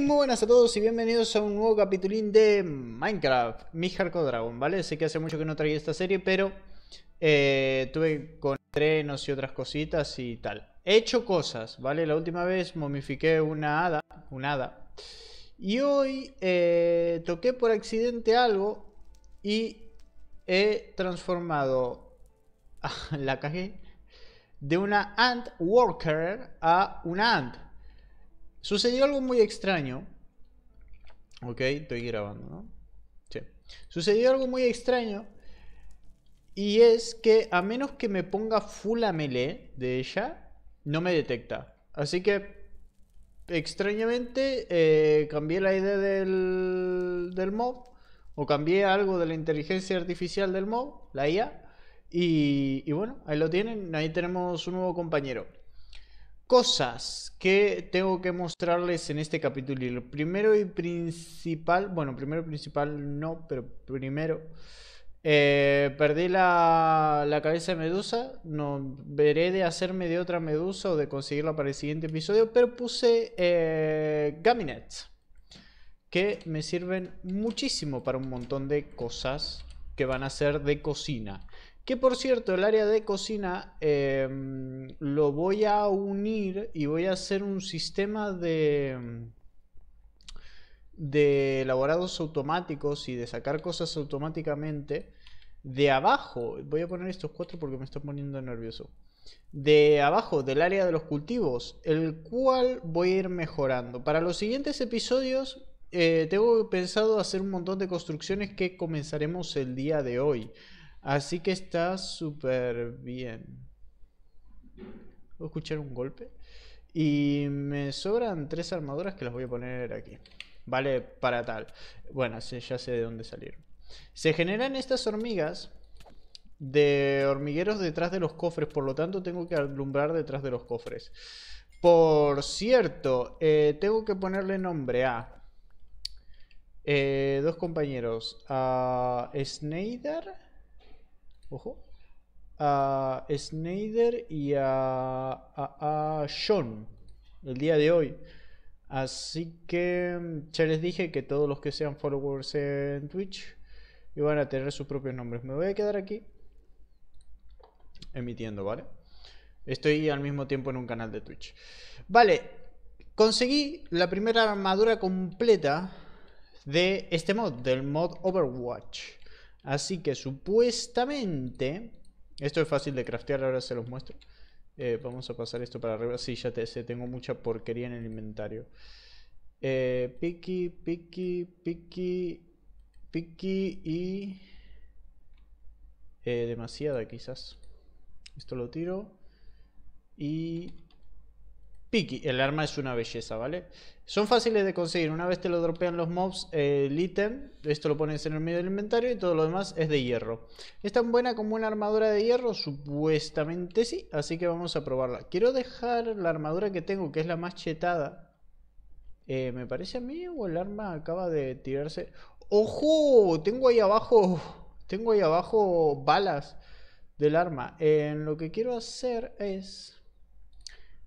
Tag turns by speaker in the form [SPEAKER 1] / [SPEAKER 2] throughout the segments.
[SPEAKER 1] Muy buenas a todos y bienvenidos a un nuevo capitulín de Minecraft, mi Hardcore Dragon, ¿vale? Sé que hace mucho que no traía esta serie, pero eh, tuve con entrenos y otras cositas y tal. He hecho cosas, ¿vale? La última vez momifiqué una hada, una hada. Y hoy eh, toqué por accidente algo y he transformado, la cagué, de una ant worker a una ant. Sucedió algo muy extraño. Ok, estoy grabando, ¿no? Sí. Sucedió algo muy extraño. Y es que a menos que me ponga full a melee de ella, no me detecta. Así que, extrañamente, eh, cambié la idea del, del mob. O cambié algo de la inteligencia artificial del mob, la IA. Y, y bueno, ahí lo tienen. Ahí tenemos un nuevo compañero cosas que tengo que mostrarles en este capítulo. Y lo primero y principal, bueno, primero y principal no, pero primero... Eh, perdí la, cabeza de Medusa. No veré de hacerme de otra Medusa o de conseguirla para el siguiente episodio. Pero puse eh, Gaminets. Que me sirven muchísimo para un montón de cosas que van a ser de cocina. Que por cierto, el área de cocina em, lo voy a unir y voy a hacer un sistema de em, de elaborados automáticos y de sacar cosas automáticamente de abajo, voy a poner estos cuatro porque me estoy poniendo nervioso, de abajo del área de los cultivos, el cual voy a ir mejorando. Para los siguientes episodios eh, tengo pensado hacer un montón de construcciones que comenzaremos el día de hoy. Así que está súper bien. Voy a escuchar un golpe. Y me sobran tres armaduras que las voy a poner aquí. Vale, para tal. Bueno, ya sé de dónde salir. Se generan estas hormigas de hormigueros detrás de los cofres, por lo tanto tengo que alumbrar detrás de los cofres. Por cierto, eh, tengo que ponerle nombre a eh, dos compañeros, a Snyder ojo, a Snyder y a, a, a Sean el día de hoy. Así que mm, ya les dije que todos los que sean followers en Twitch iban a tener sus propios nombres. Me voy a quedar aquí emitiendo, ¿vale? Estoy al mismo tiempo en un canal de Twitch. Vale, conseguí la primera armadura completa de este mod, del mod Overwatch. Así que supuestamente... Esto es fácil de craftear, ahora se los muestro. Eh, vamos a pasar esto para arriba. Sí, ya te sé, tengo mucha porquería en el inventario. Eh, piki, piki, piki y... Eh, demasiada quizás. Esto lo tiro. Y Piki, el arma es una belleza, ¿vale? Son fáciles de conseguir. Una vez te lo dropean los mobs, el ítem, esto lo pones en el medio del inventario y todo lo demás es de hierro. ¿Es tan buena como una armadura de hierro? Supuestamente sí, así que vamos a probarla. Quiero dejar la armadura que tengo, que es la más chetada. Eh, ¿Me parece a mí o el arma acaba de tirarse? ¡Ojo! Tengo ahí abajo, tengo ahí abajo balas del arma. Eh, lo que quiero hacer es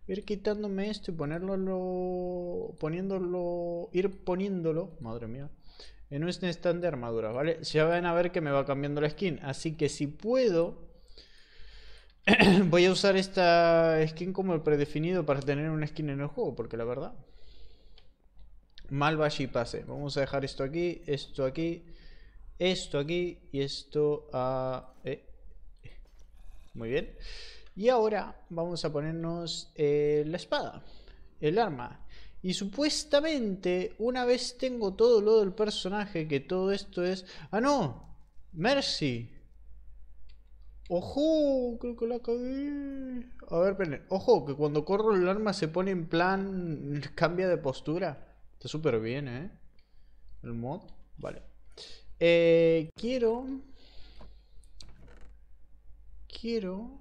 [SPEAKER 1] ir quitándome esto y ponerlo poniéndolo ir poniéndolo madre mía en un stand de armadura vale ya van a ver que me va cambiando la skin así que si puedo voy a usar esta skin como el predefinido para tener una skin en el juego porque la verdad mal va y pase vamos a dejar esto aquí esto aquí esto aquí y esto a eh, muy bien y ahora vamos a ponernos eh, la espada, el arma. Y supuestamente, una vez tengo todo lo del personaje, que todo esto es... ¡Ah, no! ¡Mercy! ¡Ojo! Creo que la cagué. A ver, Ojo, que cuando corro el arma se pone en plan... Cambia de postura. Está súper bien, ¿eh? El mod. Vale. Eh, quiero... Quiero...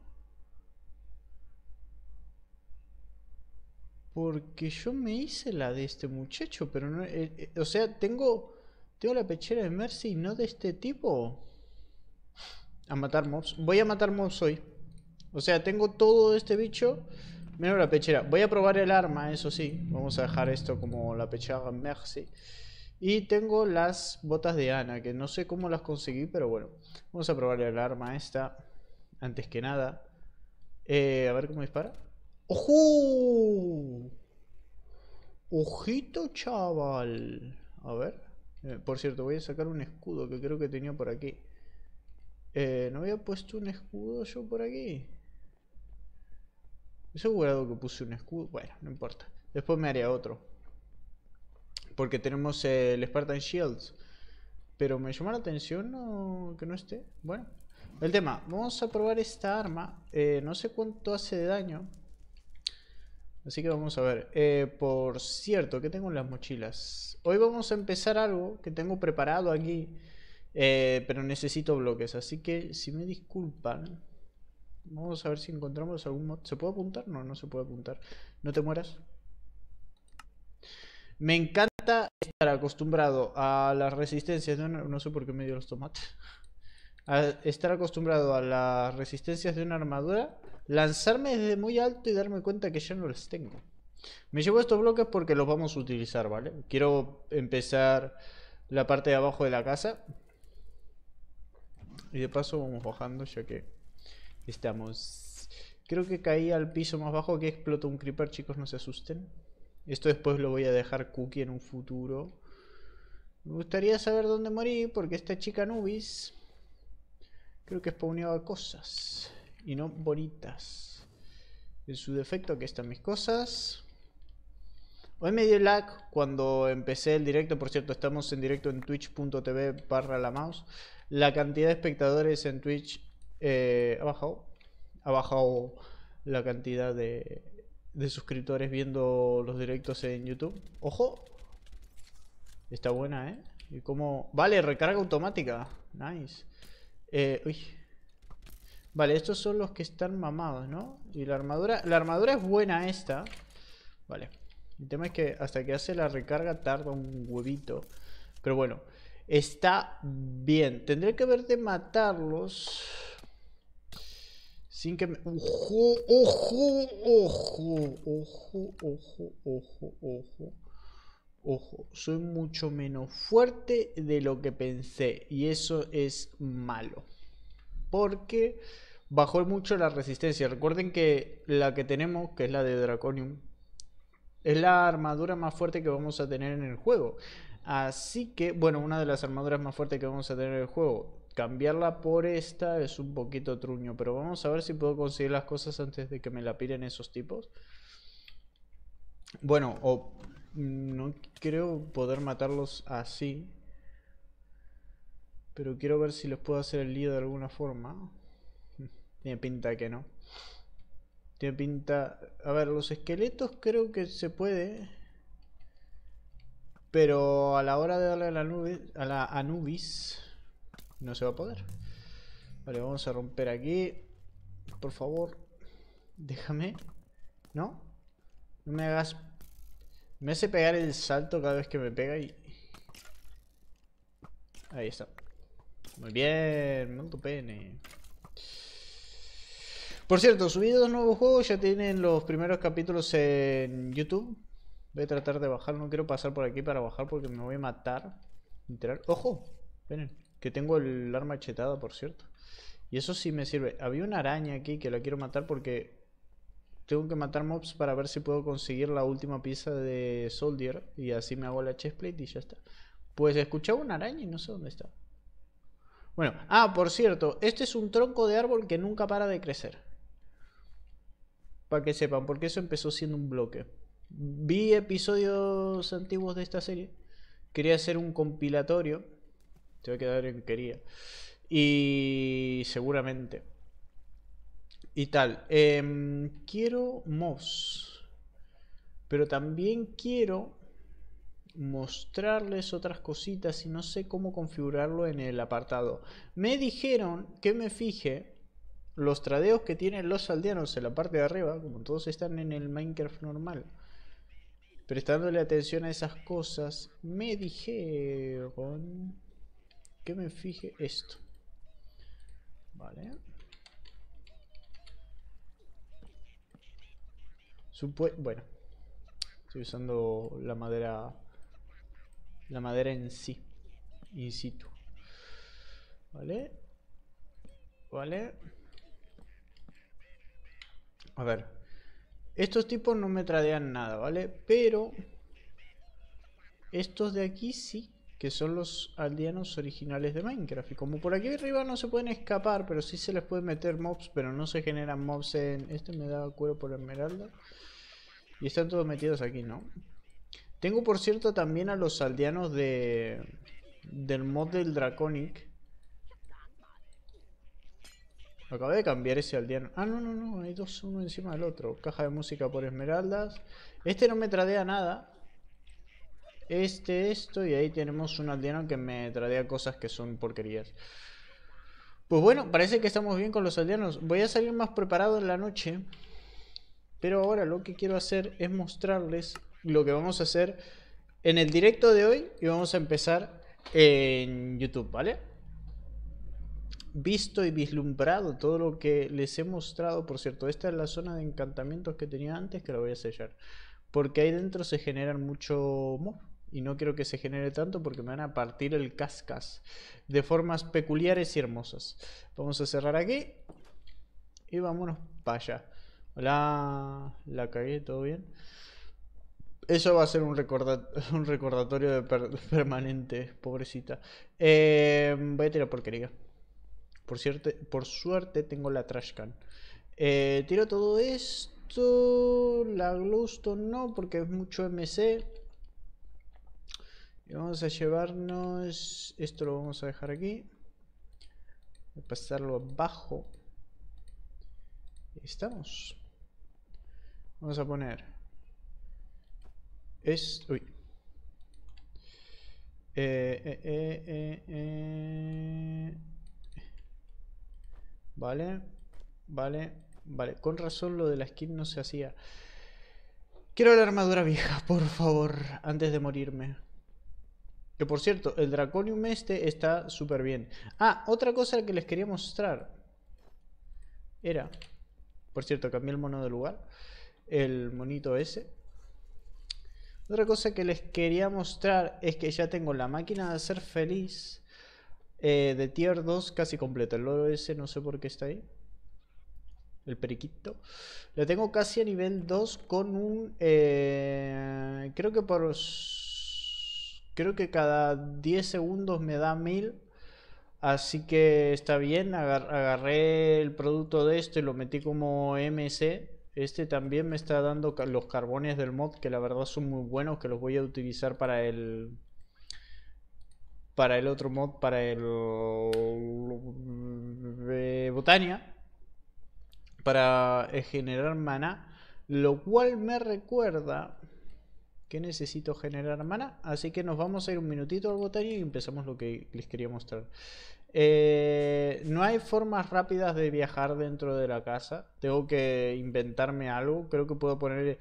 [SPEAKER 1] Porque yo me hice la de este muchacho, pero no... Eh, eh, o sea, tengo... Tengo la pechera de Mercy y no de este tipo. A matar mobs. Voy a matar mobs hoy. O sea, tengo todo este bicho. Menos la pechera. Voy a probar el arma, eso sí. Vamos a dejar esto como la pechera Mercy. Y tengo las botas de Ana, que no sé cómo las conseguí, pero bueno. Vamos a probar el arma esta. Antes que nada. Eh, a ver cómo dispara. ¡Ojo! ¡Ojito, chaval! A ver. Eh, por cierto, voy a sacar un escudo que creo que tenía por aquí. Eh, ¿No había puesto un escudo yo por aquí? ¿Es asegurado que puse un escudo. Bueno, no importa. Después me haré otro. Porque tenemos el Spartan Shields. Pero me llama la atención no, que no esté. Bueno. El tema, vamos a probar esta arma. Eh, no sé cuánto hace de daño. Así que vamos a ver. Eh, por cierto, ¿qué tengo en las mochilas? Hoy vamos a empezar algo que tengo preparado aquí, eh, pero necesito bloques. Así que si me disculpan, vamos a ver si encontramos algún mod. ¿Se puede apuntar? No, no se puede apuntar. No te mueras. Me encanta estar acostumbrado a las resistencias. de no, no sé por qué me dio los tomates. estar acostumbrado a las resistencias de una armadura Lanzarme desde muy alto y darme cuenta que ya no los tengo. Me llevo estos bloques porque los vamos a utilizar, ¿vale? Quiero empezar la parte de abajo de la casa. Y de paso vamos bajando ya que estamos... Creo que caí al piso más bajo que explotó un creeper, chicos, no se asusten. Esto después lo voy a dejar cookie en un futuro. Me gustaría saber dónde morí porque esta chica Nubis... Creo que spawneaba cosas y no bonitas. En su defecto, aquí están mis cosas. Hoy me dio lag cuando empecé el directo. Por cierto, estamos en directo en twitch.tv barra la mouse. La cantidad de espectadores en Twitch eh, ha bajado. Ha bajado la cantidad de, de suscriptores viendo los directos en YouTube. ¡Ojo! Está buena, ¿eh? Y como... Vale, recarga automática. Nice. Eh, uy, Vale, estos son los que están mamados, ¿no? Y la armadura... La armadura es buena esta. Vale. El tema es que hasta que hace la recarga tarda un huevito. Pero bueno. Está bien. Tendré que ver de matarlos. Sin que me... ¡Ojo, ojo, ojo! Ojo, ojo, ojo, ojo. Ojo, soy mucho menos fuerte de lo que pensé. Y eso es malo porque bajó mucho la resistencia. Recuerden que la que tenemos, que es la de Draconium, es la armadura más fuerte que vamos a tener en el juego. Así que, bueno, una de las armaduras más fuertes que vamos a tener en el juego. Cambiarla por esta es un poquito truño, pero vamos a ver si puedo conseguir las cosas antes de que me la piren esos tipos. Bueno, mm, no creo poder matarlos así. Pero quiero ver si les puedo hacer el lío de alguna forma. Tiene pinta que no. Tiene pinta... A ver, los esqueletos creo que se puede. Pero a la hora de darle a la, nube, a la Anubis... No se va a poder. Vale, vamos a romper aquí. Por favor. Déjame. ¿No? No me hagas... Me hace pegar el salto cada vez que me pega y... Ahí está. Muy bien, monto pene. Por cierto, subido dos nuevos juegos, ya tienen los primeros capítulos en YouTube. Voy a tratar de bajar, no quiero pasar por aquí para bajar porque me voy a matar. ¡Ojo! que tengo el arma chetada, por cierto. Y eso sí me sirve. Había una araña aquí que la quiero matar porque tengo que matar mobs para ver si puedo conseguir la última pieza de Soldier. Y así me hago la chestplate y ya está. Pues escuchaba una araña y no sé dónde está. Bueno, ah, por cierto, este es un tronco de árbol que nunca para de crecer. Para que sepan, porque eso empezó siendo un bloque. Vi episodios antiguos de esta serie. Quería hacer un compilatorio. Te voy a quedar en quería. Y seguramente. Y tal. Em, quiero moss. Pero también quiero mostrarles otras cositas y no sé cómo configurarlo en el apartado. Me dijeron que me fije los tradeos que tienen los aldeanos en la parte de arriba, como todos están en el Minecraft normal. Prestándole atención a esas cosas, me dijeron que me fije esto. Vale. bueno, estoy usando la madera la madera en sí, in situ. ¿Vale? ¿Vale? A ver. Estos tipos no me tradean nada, ¿vale? Pero... Estos de aquí sí, que son los aldeanos originales de Minecraft. Y como por aquí arriba no se pueden escapar, pero sí se les puede meter mobs, pero no se generan mobs en... Este me da cuero por esmeralda. Y están todos metidos aquí, ¿no? Tengo por cierto también a los aldeanos de del mod del Draconic. Acabé de cambiar ese aldeano. Ah, no, no, no. Hay dos, uno encima del otro. Caja de música por esmeraldas. Este no me tradea nada. Este, esto. Y ahí tenemos un aldeano que me tradea cosas que son porquerías. Pues bueno, parece que estamos bien con los aldeanos. Voy a salir más preparado en la noche. Pero ahora lo que quiero hacer es mostrarles lo que vamos a hacer en el directo de hoy y vamos a empezar en YouTube, ¿vale? Visto y vislumbrado todo lo que les he mostrado, por cierto, esta es la zona de encantamientos que tenía antes que la voy a sellar, porque ahí dentro se generan mucho mob y no quiero que se genere tanto porque me van a partir el cascas de formas peculiares y hermosas. Vamos a cerrar aquí y vámonos para allá. Hola, la cagué, ¿todo bien? Eso va a ser un, recordatorio permanente, pobrecita. Eh, voy a tirar porquería. Por, cierto, por suerte tengo la trashcan. Eh, tiro todo esto. La glowstone no, porque es mucho MC. Y vamos a llevarnos... Esto lo vamos a dejar aquí. Voy a pasarlo abajo. Ahí estamos. Vamos a poner es... Uy. Eh, eh, eh, vale, vale, vale. Con razón lo de la skin no se hacía. Quiero la armadura vieja, por favor, antes de morirme. Que por cierto, el Draconium este está súper bien. Ah, otra cosa que les quería mostrar. Era... Por cierto, cambié el mono de lugar. El monito ese. Otra cosa que les quería mostrar es que ya tengo la máquina de hacer feliz eh, de tier 2 casi completa. El loro ese no sé por qué está ahí. El periquito. Lo tengo casi a nivel 2 con un... Eh, creo que por... Creo que cada 10 segundos me da 1000. Así que está bien. agarré el producto de esto y lo metí como MC. Este también me está dando los carbones del mod, que la verdad son muy buenos, que los voy a utilizar para el... Para el otro mod, para el... Mm, botania. Para eh, generar mana. Lo cual me recuerda que necesito generar mana, Así que nos vamos a ir un minutito al botania y empezamos lo que les quería mostrar. Eh, no hay formas rápidas de viajar dentro de la casa. Tengo que inventarme algo. Creo que puedo poner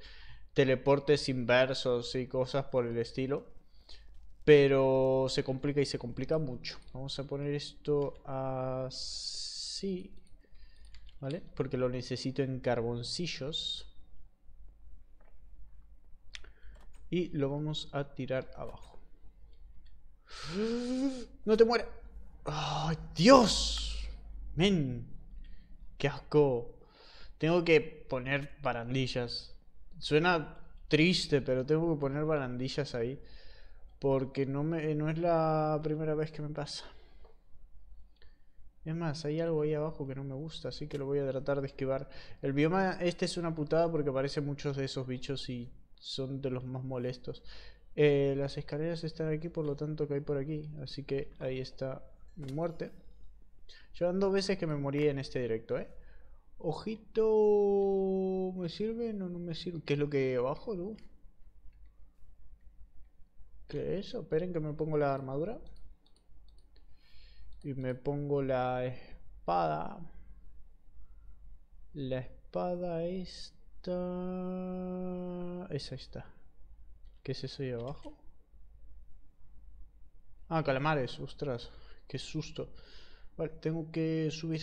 [SPEAKER 1] teleportes inversos y cosas por el estilo. Pero se complica y se complica mucho. Vamos a poner esto así. ¿Vale? Porque lo necesito en carboncillos. Y lo vamos a tirar abajo. No te mueras. ¡Ay, Dios! ¡Men! ¡Qué asco! Tengo que poner barandillas. Suena triste, pero tengo que poner barandillas ahí. Porque no, me, no es la primera vez que me pasa. Es más, hay algo ahí abajo que no me gusta, así que lo voy a tratar de esquivar. El bioma este es una putada porque aparecen muchos de esos bichos y son de los más molestos. Eh, las escaleras están aquí, por lo tanto que hay por aquí. Así que ahí está mi muerte. Llevan dos veces que me morí en este directo, ¿eh? Ojito... ¿Me sirve? No, no me sirve. ¿Qué es lo que bajo, tú? ¿Qué es eso? Esperen que me pongo la armadura. Y me pongo la espada. La espada esta... Esa está. ¿Qué es eso ahí abajo? Ah, calamares, ostras. Qué susto. Vale, tengo que subir.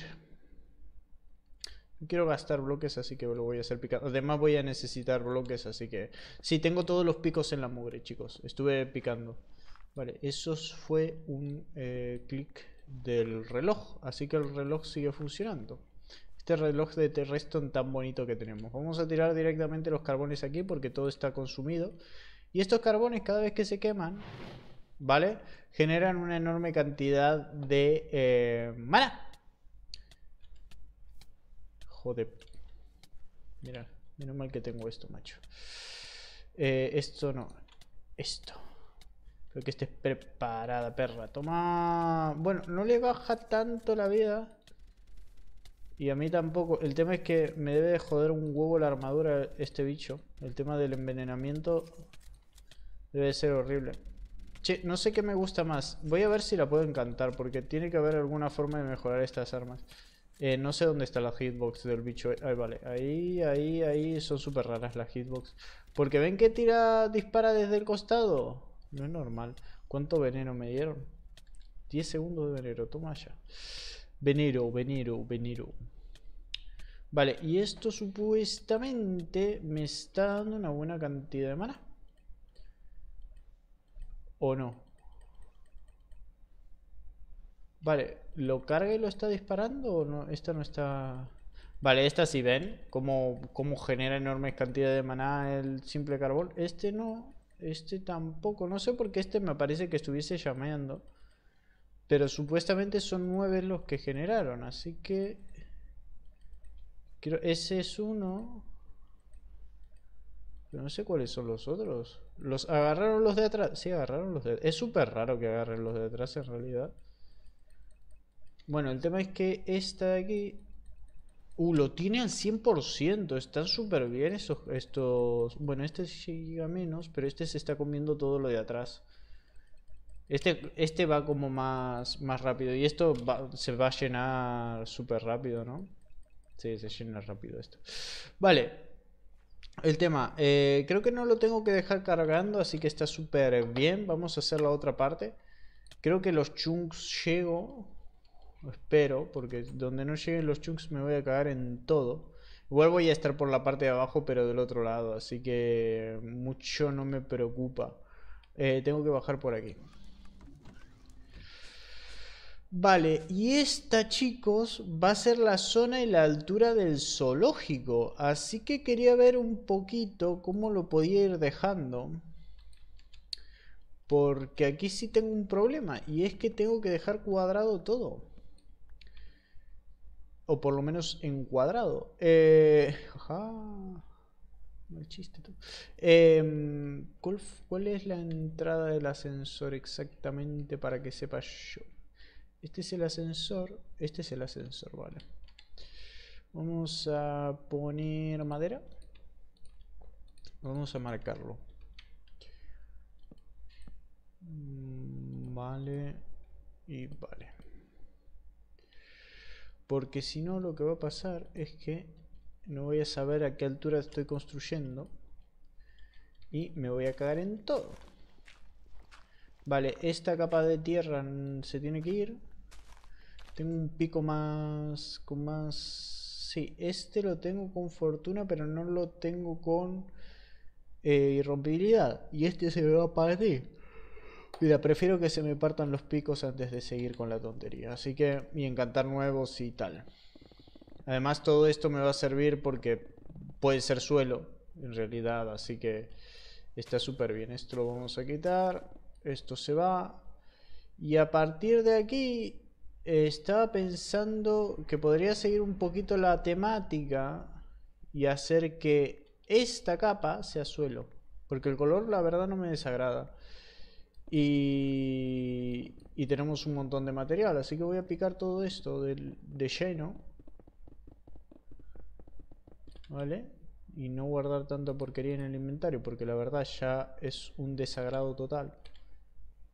[SPEAKER 1] No quiero gastar bloques, así que lo voy a hacer picando. Además voy a necesitar bloques, así que... Sí, tengo todos los picos en la mugre, chicos. Estuve picando. Vale, eso fue un eh, clic del reloj. Así que el reloj sigue funcionando. Este reloj de terrestre tan bonito que tenemos. Vamos a tirar directamente los carbones aquí porque todo está consumido. Y estos carbones cada vez que se queman ¿vale? Generan una enorme cantidad de mala. Eh, mana. Joder. Mira, menos mal que tengo esto, macho. Eh, esto no. Esto. Creo que estés preparada, perra. Toma. Bueno, no le baja tanto la vida. Y a mí tampoco. El tema es que me debe de joder un huevo la armadura este bicho. El tema del envenenamiento debe ser horrible. Che, no sé qué me gusta más. Voy a ver si la puedo encantar, porque tiene que haber alguna forma de mejorar estas armas. Eh, no sé dónde está la hitbox del bicho. Ahí vale. Ahí, ahí, ahí. Son súper raras las hitbox. Porque ven que tira, dispara desde el costado. No es normal. ¿Cuánto veneno me dieron? 10 segundos de veneno. Toma ya. Venero, venero, venero. Vale, y esto supuestamente me está dando una buena cantidad de mana o no. Vale, ¿lo carga y lo está disparando o no? Esta no está... Vale, esta sí ven, como, como genera enormes cantidades de maná el simple carbón. Este no, este tampoco. No sé por qué este me parece que estuviese llameando. Pero supuestamente son nueve los que generaron, así que... Quiero... Ese es uno. Pero no sé cuáles son los otros. ¿Los agarraron los de atrás? Sí, agarraron los de atrás. Es súper raro que agarren los de atrás en realidad. Bueno, el tema es que esta de aquí... Uh, lo tiene al 100%. Están súper bien estos... Bueno, este sí llega menos, pero este se está comiendo todo lo de atrás. Este, este va como más, más rápido. Y esto se va a llenar súper rápido, ¿no? Sí, se llena rápido esto. Vale, el tema, eh, creo que no lo tengo que dejar cargando, así que está súper bien. Vamos a hacer la otra parte. Creo que los chunks llego, espero, porque donde no lleguen los chunks me voy a cagar en todo. Igual voy a estar por la parte de abajo, pero del otro lado, así que mucho no me preocupa. Eh, tengo que bajar por aquí. Vale, y esta, chicos, va a ser la zona y la altura del zoológico. Así que quería ver un poquito cómo lo podía ir dejando. Porque aquí sí tengo un problema. Y es que tengo que dejar cuadrado todo. O por lo menos en cuadrado. Eh, ajá. Mal chiste. Em, ¿Cuál es la entrada del ascensor exactamente para que sepa yo? Este es el ascensor. Este es el ascensor, vale. Vamos a poner madera. Vamos a marcarlo. Mm, vale. Y vale. Porque si no lo que va a pasar es que no voy a saber a qué altura estoy construyendo. Y me voy a cagar en todo. Vale, esta capa de tierra se tiene que ir. Tengo un pico más... con más... Sí, este lo tengo con fortuna, pero no lo tengo con eh, irrompibilidad. Y este se me va a partir. Mira, prefiero que se me partan los picos antes de seguir con la tontería. Así que, y encantar nuevos y tal. Además, todo esto me va a servir porque puede ser suelo, en realidad. Así que está súper bien. Esto lo vamos a quitar esto se va. Y a partir de aquí eh, estaba pensando que podría seguir un poquito la temática y hacer que esta capa sea suelo. Porque el color la verdad no me desagrada. Y, y tenemos un montón de material, así que voy a picar todo esto de, de lleno. ¿Vale? y no guardar tanta porquería en el inventario, porque la verdad ya es un desagrado total.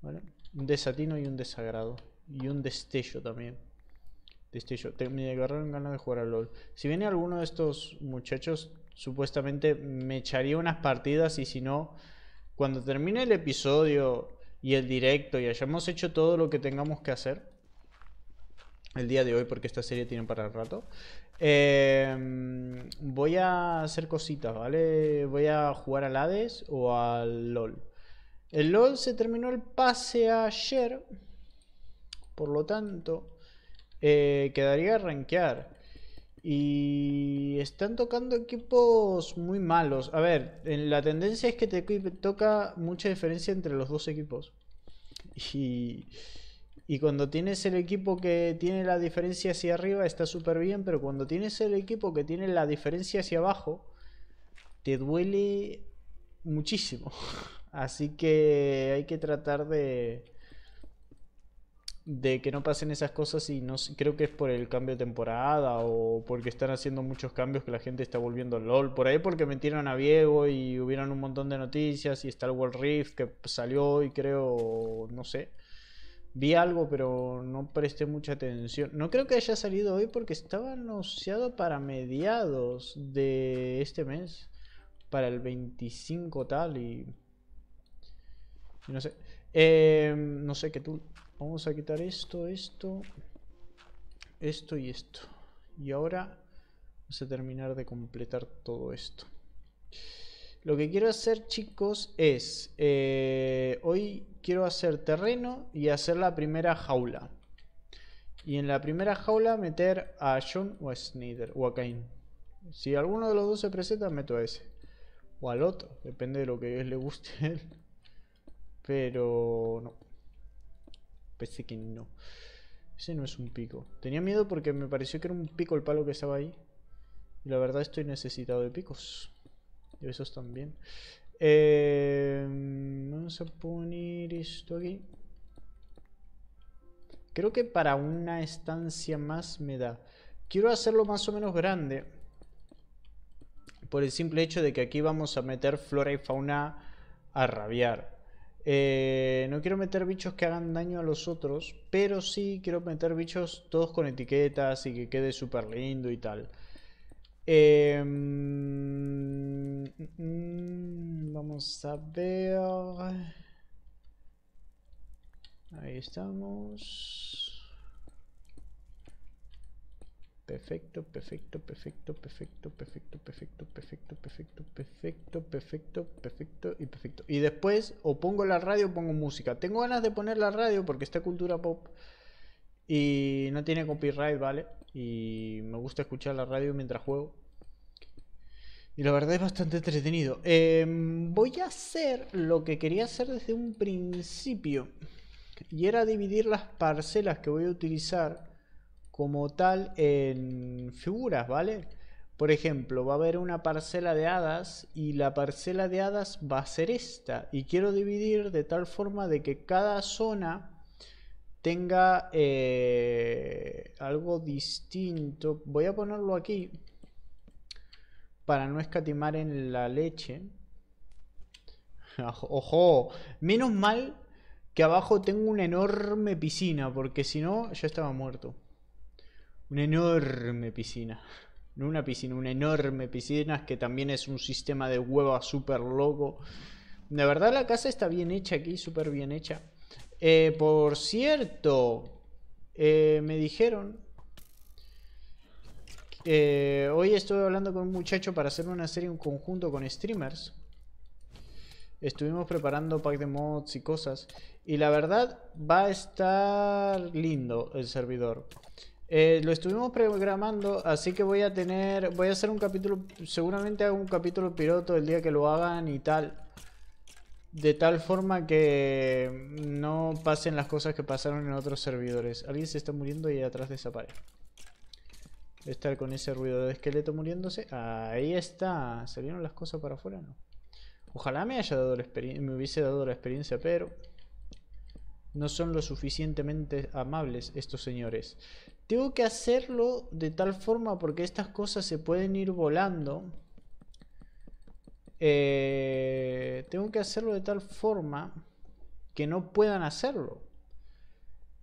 [SPEAKER 1] Un desatino y un desagrado. Y un destello también. Destello. Me agarraron ganas de jugar al LOL. Si viene alguno de estos muchachos, supuestamente me echaría unas partidas y si no, cuando termine el episodio y el directo y hayamos hecho todo lo que tengamos que hacer, el día de hoy, porque esta serie tiene para el rato. Em, voy a hacer cositas, ¿vale? Voy a jugar al Hades o al LOL. El LoL se terminó el pase ayer. Por lo tanto, eh, quedaría a rankear. Y están tocando equipos muy malos. A ver, la tendencia es que te toca mucha diferencia entre los dos equipos. Y, y cuando tienes el equipo que tiene la diferencia hacia arriba está súper bien, pero cuando tienes el equipo que tiene la diferencia hacia abajo, te duele muchísimo. Así que hay que tratar de de que no pasen esas cosas y no creo que es por el cambio de temporada o porque están haciendo muchos cambios que la gente está volviendo al LOL. Por ahí porque metieron a Viego y hubieron un montón de noticias y está el World Rift que salió y creo, no sé. Vi algo pero no presté mucha atención. No creo que haya salido hoy porque estaba anunciado para mediados de este mes, para el 25 tal y no sé. Em, no sé qué tú. Vamos a quitar esto, esto, esto y esto. Y ahora vamos a terminar de completar todo esto. Lo que quiero hacer, chicos, es... Eh, hoy quiero hacer terreno y hacer la primera jaula. Y en la primera jaula meter a John o a Snyder o a Si alguno de los dos se presenta, meto a ese. O al otro, depende de lo que le guste pero no. Pensé que no. Ese no es un pico. Tenía miedo porque me pareció que era un pico el palo que estaba ahí. Y la verdad estoy necesitado de picos. Y esos también. Em, vamos a poner esto aquí. Creo que para una estancia más me da. Quiero hacerlo más o menos grande. Por el simple hecho de que aquí vamos a meter flora y fauna a rabiar. Eh, no quiero meter bichos que hagan daño a los otros, pero sí quiero meter bichos todos con etiquetas y que quede súper lindo y tal. Em, mm, vamos a ver. Ahí estamos. Perfecto, perfecto, perfecto, perfecto, perfecto, perfecto, perfecto, perfecto, Perfecto, perfecto, perfecto y perfecto. Y después o pongo la radio o pongo música. Tengo ganas de poner la radio porque está cultura pop y no tiene copyright, ¿vale? Y me gusta escuchar la radio mientras juego. Y la verdad es bastante entretenido. Em, voy a hacer lo que quería hacer desde un principio. Y era dividir las parcelas que voy a utilizar como tal en figuras, ¿vale? Por ejemplo, va a haber una parcela de hadas y la parcela de hadas va a ser esta. Y quiero dividir de tal forma de que cada zona tenga eh, algo distinto. Voy a ponerlo aquí para no escatimar en la leche. ¡Ojo! Menos mal que abajo tengo una enorme piscina, porque si no, ya estaba muerto. Una enorme piscina una piscina, una enorme piscina, que también es un sistema de hueva súper loco. De verdad la casa está bien hecha aquí, súper bien hecha. Eh, por cierto, eh, me dijeron... Eh, hoy estuve hablando con un muchacho para hacer una serie en conjunto con streamers. Estuvimos preparando pack de mods y cosas. Y la verdad va a estar lindo el servidor. Eh, lo estuvimos programando, así que voy a tener, voy a hacer un capítulo, seguramente hago un capítulo piloto el día que lo hagan y tal. De tal forma que no pasen las cosas que pasaron en otros servidores. Alguien se está muriendo y atrás desaparece. Estar con ese ruido de esqueleto muriéndose. Ahí está. ¿Salieron las cosas para afuera? No. Ojalá me haya dado me hubiese dado la experiencia, pero... No son lo suficientemente amables estos señores. Tengo que hacerlo de tal forma porque estas cosas se pueden ir volando. Eh, tengo que hacerlo de tal forma que no puedan hacerlo.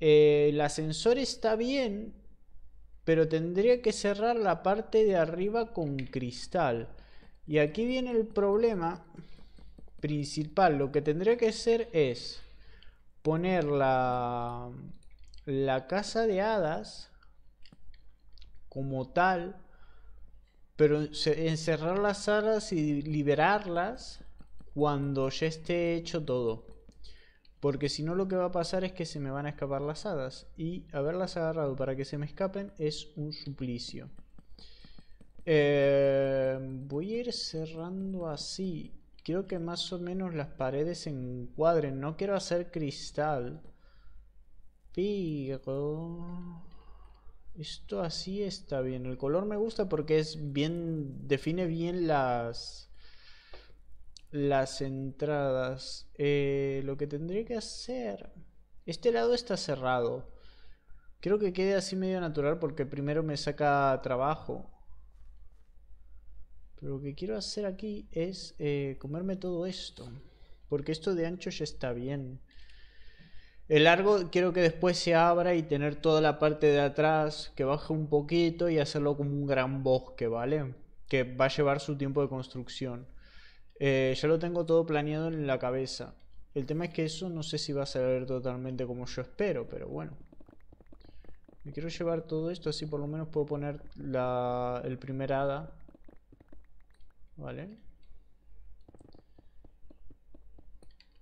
[SPEAKER 1] Eh, el ascensor está bien, pero tendría que cerrar la parte de arriba con cristal. Y aquí viene el problema principal. Lo que tendría que hacer es poner la, la casa de hadas como tal, pero encerrar las alas y liberarlas cuando ya esté hecho todo. Porque si no lo que va a pasar es que se me van a escapar las hadas. Y haberlas agarrado para que se me escapen es un suplicio. Em, voy a ir cerrando así. Quiero que más o menos las paredes se encuadren. No quiero hacer cristal. Pico. Esto así está bien. El color me gusta porque es bien. define bien las. las entradas. Eh, lo que tendría que hacer. Este lado está cerrado. Creo que quede así medio natural porque primero me saca trabajo. Pero lo que quiero hacer aquí es eh, comerme todo esto. Porque esto de ancho ya está bien. El largo quiero que después se abra y tener toda la parte de atrás que baje un poquito y hacerlo como un gran bosque, ¿vale? Que va a llevar su tiempo de construcción. Eh, ya lo tengo todo planeado en la cabeza. El tema es que eso no sé si va a salir totalmente como yo espero, pero bueno. Me quiero llevar todo esto, así por lo menos puedo poner la, el primer hada. ¿Vale?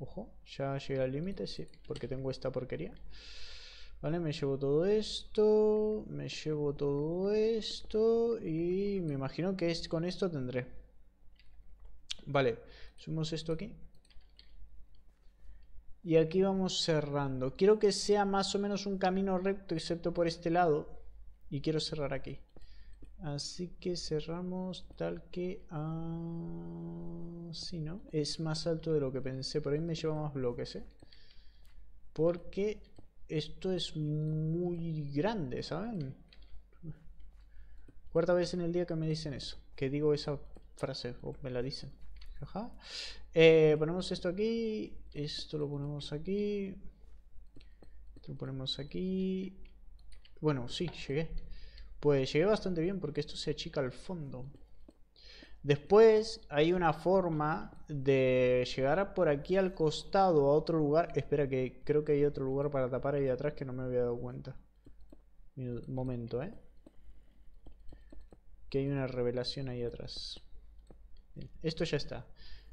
[SPEAKER 1] Ojo, ya llegué al límite, sí, porque tengo esta porquería. Vale, me llevo todo esto, me llevo todo esto y me imagino que es, con esto tendré. Vale, sumamos esto aquí. Y aquí vamos cerrando. Quiero que sea más o menos un camino recto excepto por este lado. Y quiero cerrar aquí así que cerramos tal que así ah, no es más alto de lo que pensé por ahí me lleva más bloques ¿eh? porque esto es muy grande saben cuarta vez en el día que me dicen eso que digo esa frase o me la dicen Ajá. Eh, ponemos esto aquí esto lo ponemos aquí esto lo ponemos aquí bueno sí llegué pues llegué bastante bien porque esto se achica al fondo. Después hay una forma de llegar por aquí al costado a otro lugar. Espera que creo que hay otro lugar para tapar ahí atrás que no me había dado cuenta. Un momento, ¿eh? Que hay una revelación ahí atrás. Esto ya está.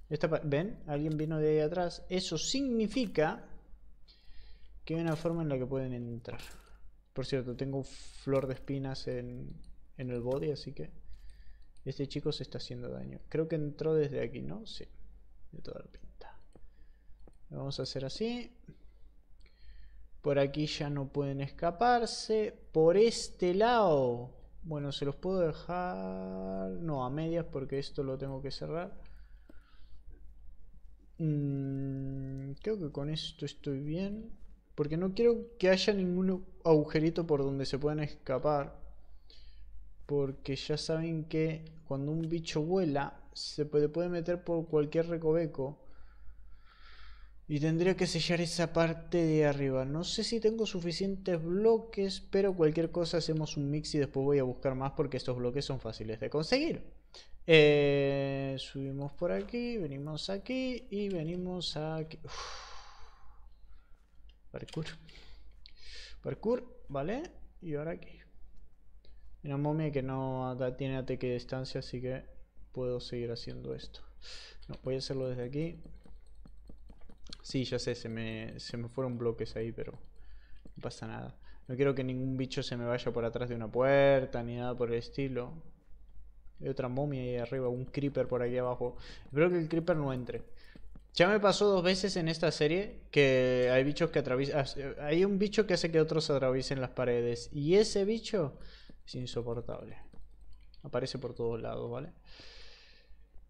[SPEAKER 1] Esta ¿Ven? Alguien vino de ahí atrás. Eso significa que hay una forma en la que pueden entrar. Por cierto, tengo flor de espinas en, en el body, así que este chico se está haciendo daño. Creo que entró desde aquí, ¿no? Sí, de toda la pinta. Lo vamos a hacer así. Por aquí ya no pueden escaparse. Por este lado. Bueno, se los puedo dejar... No, a medias porque esto lo tengo que cerrar. Mm, creo que con esto estoy bien. Porque no quiero que haya ningún agujerito por donde se puedan escapar. Porque ya saben que cuando un bicho vuela, se puede, meter por cualquier recoveco. Y tendría que sellar esa parte de arriba. No sé si tengo suficientes bloques, pero cualquier cosa hacemos un mix y después voy a buscar más porque estos bloques son fáciles de conseguir. Eh, subimos por aquí, venimos aquí y venimos aquí. Parkour. Parkour, ¿vale? Y ahora aquí. Una momia que no tiene ataque de distancia, así que puedo seguir haciendo esto. voy a hacerlo desde aquí. Sí, ya sé, se me, se me fueron bloques ahí, pero no pasa nada. No quiero que ningún bicho se me vaya por atrás de una puerta ni nada por el estilo. Hay otra momia ahí arriba, un creeper por aquí abajo. Espero que el creeper no entre. Ya me pasó dos veces en esta serie que hay bichos que atraviesan. Ah, hay un bicho que hace que otros atraviesen las paredes. Y ese bicho es insoportable. Aparece por todos lados, ¿vale?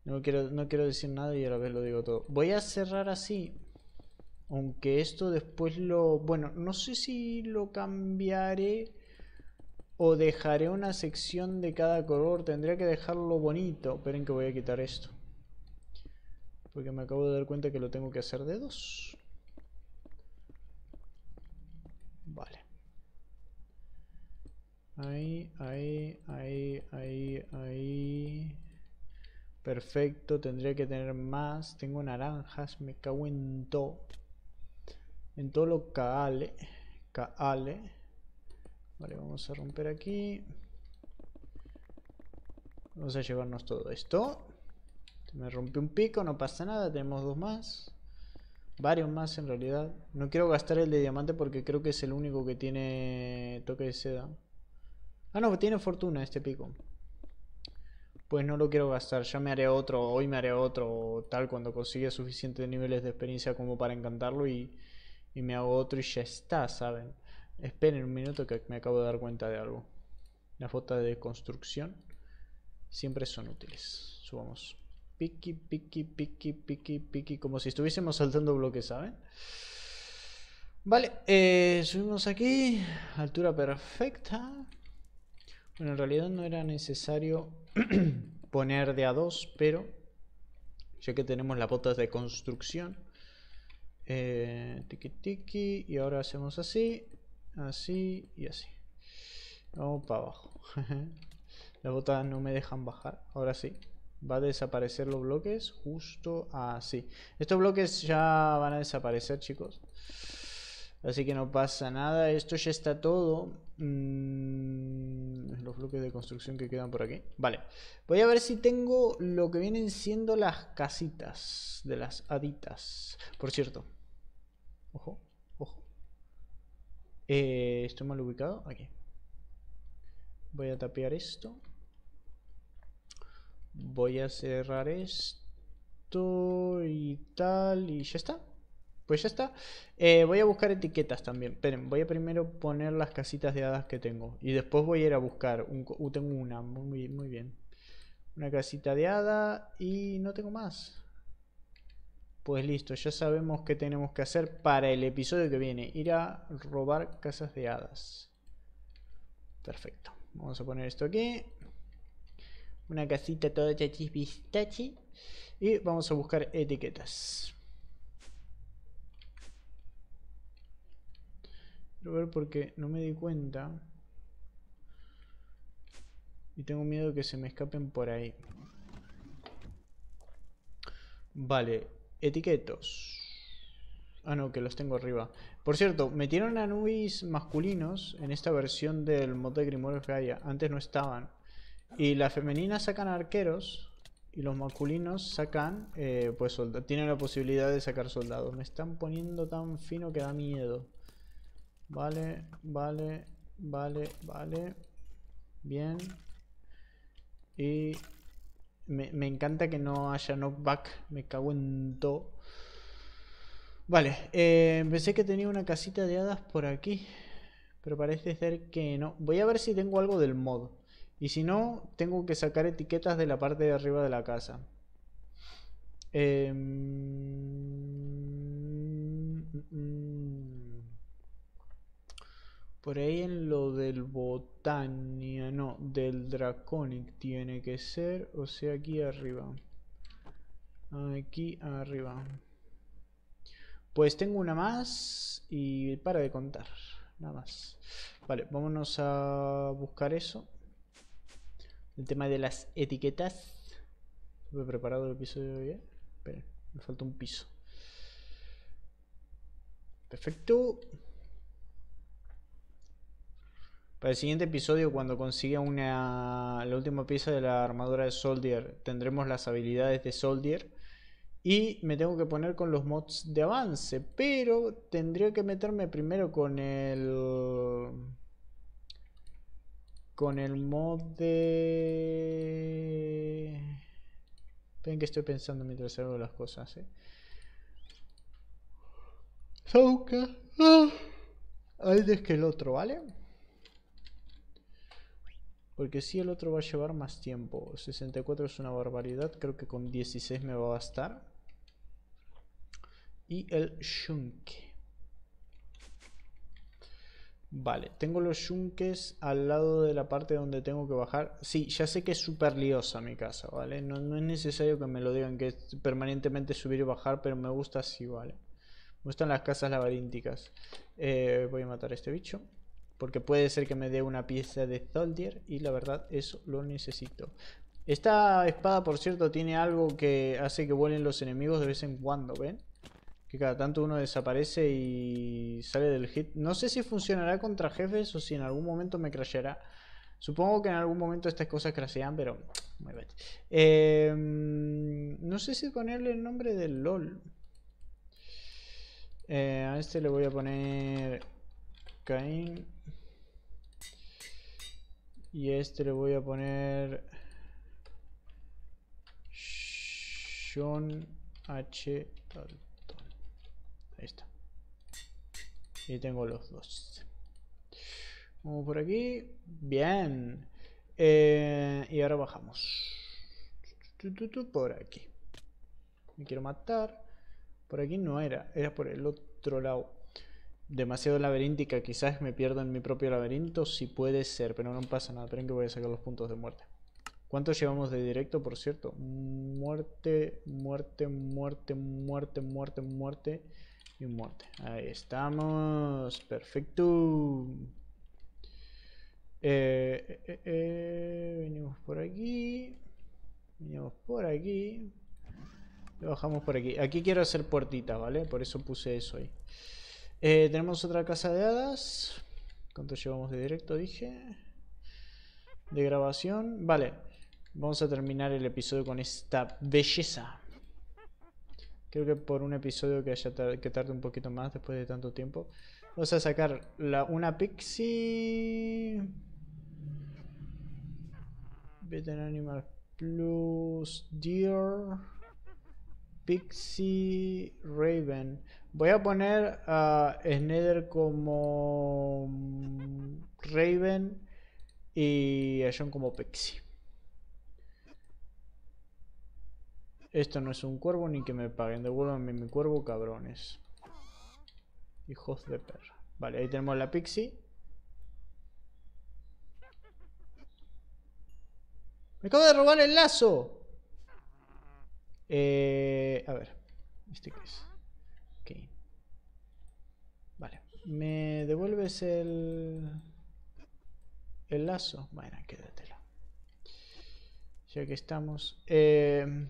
[SPEAKER 1] No quiero, no quiero decir nada y a la vez lo digo todo. Voy a cerrar así. Aunque esto después lo... Bueno, no sé si lo cambiaré o dejaré una sección de cada color. Tendría que dejarlo bonito. Esperen que voy a quitar esto. Porque me acabo de dar cuenta que lo tengo que hacer de dos. Vale. Ahí, ahí, ahí, ahí, ahí. Perfecto, tendría que tener más. Tengo naranjas, me cago en todo. En todo lo caale. Caale. Vale, vamos a romper aquí. Vamos a llevarnos todo esto. Me rompí un pico, no pasa nada, tenemos dos más. Varios más en realidad. No quiero gastar el de diamante porque creo que es el único que tiene toque de seda. Ah, no, tiene fortuna este pico. Pues no lo quiero gastar, ya me haré otro, hoy me haré otro, tal, cuando consiga suficientes niveles de experiencia como para encantarlo y, me hago otro y ya está, ¿saben? Esperen un minuto que me acabo de dar cuenta de algo. Las botas de construcción siempre son útiles. Subamos. Piki piqui, piqui, piqui, piqui. Como si estuviésemos saltando bloques, ¿saben? Vale, eh, subimos aquí. Altura perfecta. Bueno, en realidad no era necesario poner de a dos, pero ya que tenemos las botas de construcción. Eh, tiki tiki. Y ahora hacemos así, así y así. Vamos para abajo. las botas no me dejan bajar. Ahora sí va a desaparecer los bloques justo así. Estos bloques ya van a desaparecer, chicos. Así que no pasa nada. Esto ya está todo. Mm, los bloques de construcción que quedan por aquí. Vale. Voy a ver si tengo lo que vienen siendo las casitas de las haditas. Por cierto. Ojo, ojo. Eh, ¿Estoy mal ubicado? Aquí. Voy a tapear esto. Voy a cerrar esto y tal, y ya está. Pues ya está. Eh, voy a buscar etiquetas también. Esperen, voy a primero poner las casitas de hadas que tengo. Y después voy a ir a buscar. Un, uh, tengo una, muy, muy bien. Una casita de hada y no tengo más. Pues listo, ya sabemos qué tenemos que hacer para el episodio que viene. Ir a robar casas de hadas. Perfecto. Vamos a poner esto aquí. Una casita toda chachis pistachi. Y vamos a buscar etiquetas. a ver porque no me di cuenta. Y tengo miedo que se me escapen por ahí. Vale, etiquetos. Ah, no, que los tengo arriba. Por cierto, metieron a masculinos en esta versión del mod de que Gaia. Antes no estaban. Y las femeninas sacan arqueros y los masculinos sacan, eh, pues tienen la posibilidad de sacar soldados. Me están poniendo tan fino que da miedo. Vale, vale, vale, vale. Bien. Y me, encanta que no haya knockback. Me cago en todo. Vale, eh, pensé que tenía una casita de hadas por aquí. Pero parece ser que no. Voy a ver si tengo algo del modo. Y si no, tengo que sacar etiquetas de la parte de arriba de la casa. Em, por ahí en lo del botania, no, del draconic tiene que ser, o sea, aquí arriba. Aquí arriba. Pues tengo una más y para de contar, nada más. Vale, vámonos a buscar eso. El tema de las etiquetas. Estuve preparado el episodio bien? ¿eh? Espera, me falta un piso. Perfecto. Para el siguiente episodio, cuando consiga una, la última pieza de la armadura de Soldier, tendremos las habilidades de Soldier. Y me tengo que poner con los mods de avance. Pero tendría que meterme primero con el... Con el mod de... Ven que estoy pensando mientras hago las cosas, eh. Ah, es que el otro, ¿vale? Porque si el otro va a llevar más tiempo. 64 es una barbaridad. Creo que con 16 me va a bastar. Y el Shunke. Vale, tengo los yunques al lado de la parte donde tengo que bajar. Sí, ya sé que es súper liosa mi casa, ¿vale? No, es necesario que me lo digan que es permanentemente subir y bajar, pero me gusta así, ¿vale? Me gustan las casas laberínticas. Eh, voy a matar a este bicho. Porque puede ser que me dé una pieza de zoldier y la verdad eso lo necesito. Esta espada, por cierto, tiene algo que hace que vuelen los enemigos de vez en cuando, ¿ven? cada tanto uno desaparece y sale del hit. No sé si funcionará contra jefes o si en algún momento me crasheará. Supongo que en algún momento estas cosas crashean, pero... Muy bien. Em, no sé si ponerle el nombre del LOL. Eh, a este le voy a poner Cain. Y a este le voy a poner John H. Ahí está. Y tengo los dos. Vamos por aquí. Bien. Eh, y ahora bajamos. Por aquí. Me quiero matar. Por aquí no era. Era por el otro lado. Demasiado laberíntica. Quizás me pierdo en mi propio laberinto. Si puede ser. Pero no pasa nada. Esperen que voy a sacar los puntos de muerte. ¿Cuántos llevamos de directo, por cierto? Muerte, muerte, muerte, muerte, muerte, muerte y un muerte, Ahí estamos. Perfecto. Eh, eh, eh, venimos por aquí. Venimos por aquí. Lo bajamos por aquí. Aquí quiero hacer puertita ¿vale? Por eso puse eso ahí. tenemos otra casa de hadas. ¿Cuánto llevamos de directo? Dije. De grabación. Vale. Vamos a terminar el episodio con esta belleza. Creo que por un episodio que, haya que tarde un poquito más después de tanto tiempo. Vamos a sacar una Pixie. Better Animal Plus Deer. Pixie Raven. Voy a poner a Snedder como mm, Raven y a John como Pixie. Esto no es un cuervo ni que me paguen. Devuélvanme mi cuervo, cabrones. Hijos de perra. Vale, ahí tenemos la pixie. ¡Me acabo de robar el lazo! Eh, a ver. ¿Este qué es? Ok. Vale. ¿Me devuelves el... El lazo? Bueno, quédatelo. Ya que estamos... Eh...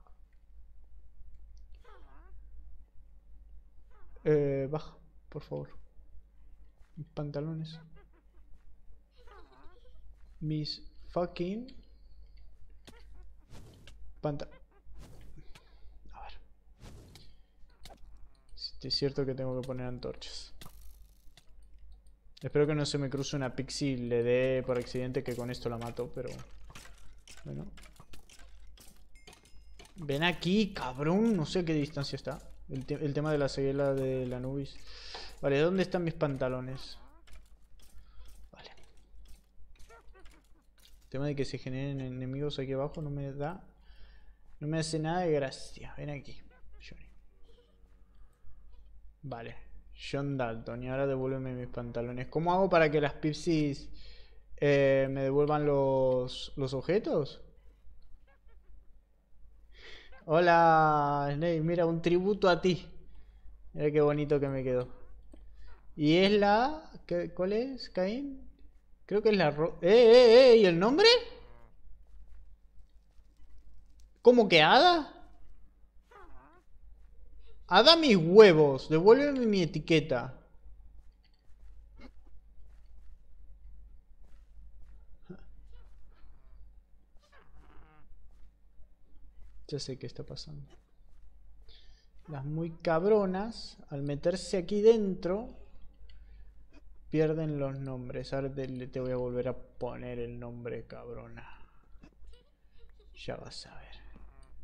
[SPEAKER 1] Eh, baja, por favor. Mis pantalones. Mis fucking... Pantalones. A ver. es cierto que tengo que poner antorchas. Espero que no se me cruce una pixie y le dé por accidente que con esto la mato, pero... Bueno. Ven aquí, cabrón. No sé a qué distancia está. El, tema de la ceguera de la nubis. Vale, ¿dónde están mis pantalones? Vale. El tema de que se generen enemigos aquí abajo no me da... No me hace nada de gracia. Ven aquí, Johnny. Vale. John Dalton. Y ahora devuélveme mis pantalones. ¿Cómo hago para que las Pipsis eh, me devuelvan los, los objetos? Hola, Snake, mira, un tributo a ti. Mira qué bonito que me quedó. Y es la... ¿Qué, ¿Cuál es, Caín? Creo que es la... Ro... ¡Eh, eh, eh! ¿Y el nombre? ¿Cómo que Ada? Ada mis huevos. Devuélveme mi etiqueta. Ya sé qué está pasando. Las muy cabronas, al meterse aquí dentro, pierden los nombres. Ahora te, voy a volver a poner el nombre cabrona. Ya vas a ver.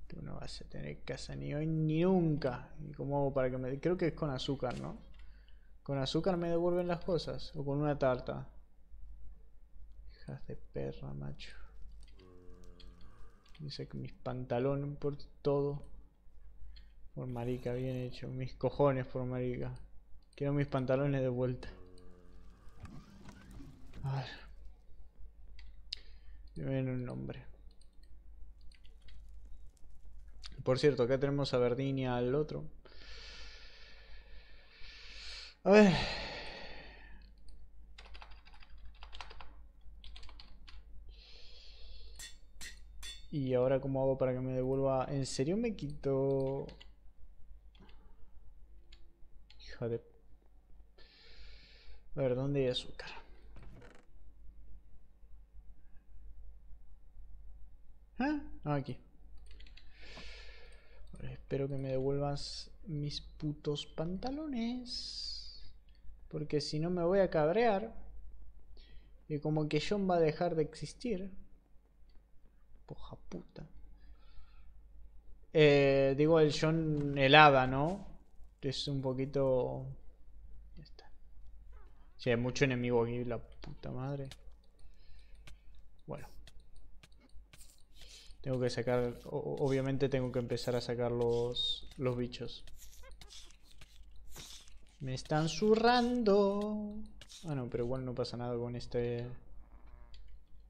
[SPEAKER 1] Tú no vas a tener casa ni hoy ni nunca. ¿Y cómo hago para que me.? Creo que es con azúcar, ¿no? Con azúcar me devuelven las cosas. O con una tarta. Hijas de perra, macho. Dice que mis pantalones por todo. Por marica, bien hecho. Mis cojones por marica. Quiero mis pantalones de vuelta. A ver. Dime un nombre. Por cierto, acá tenemos a Verdini al otro. A ver. Y ahora cómo hago para que me devuelva... ¿En serio me quito...? Hija de... A ver, ¿dónde hay azúcar? ¿Eh? aquí. espero que me devuelvas mis putos pantalones. Porque si no me voy a cabrear. Y como que John va a dejar de existir. Poja puta. Eh, digo, el John helada, ¿no? Es un poquito... Ya está. Sí, hay mucho enemigo aquí, la puta madre. Bueno. Tengo que sacar... Obviamente tengo que empezar a sacar los, los bichos. Me están zurrando. Ah, no, pero igual no pasa nada con este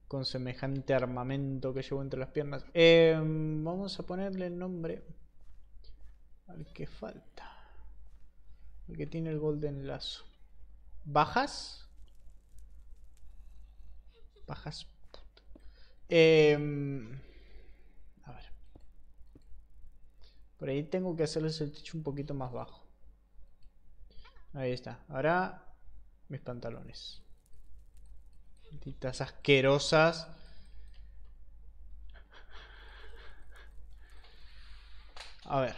[SPEAKER 1] con semejante armamento que llevo entre las piernas. Em, vamos a ponerle el nombre al que falta. El que tiene el golden lazo. ¿Bajas? Bajas. Em, a ver. Por ahí tengo que hacerles el techo un poquito más bajo. Ahí está. Ahora mis pantalones asquerosas. A ver.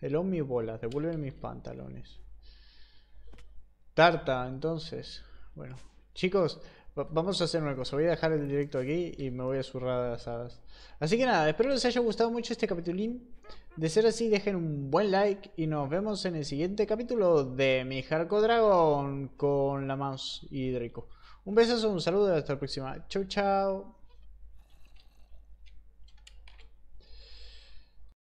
[SPEAKER 1] El mi bolas, devuelven mis pantalones. Tarta, entonces. Bueno, chicos, vamos a hacer una cosa. Voy a dejar el directo aquí y me voy a zurrar a las hadas. Así que nada, espero les haya gustado mucho este capitulín. De ser así, dejen un buen like y nos vemos en el siguiente capítulo de mi Harco Dragón con la mouse Draco. Un beso, un saludo y hasta la próxima. Chau, chau.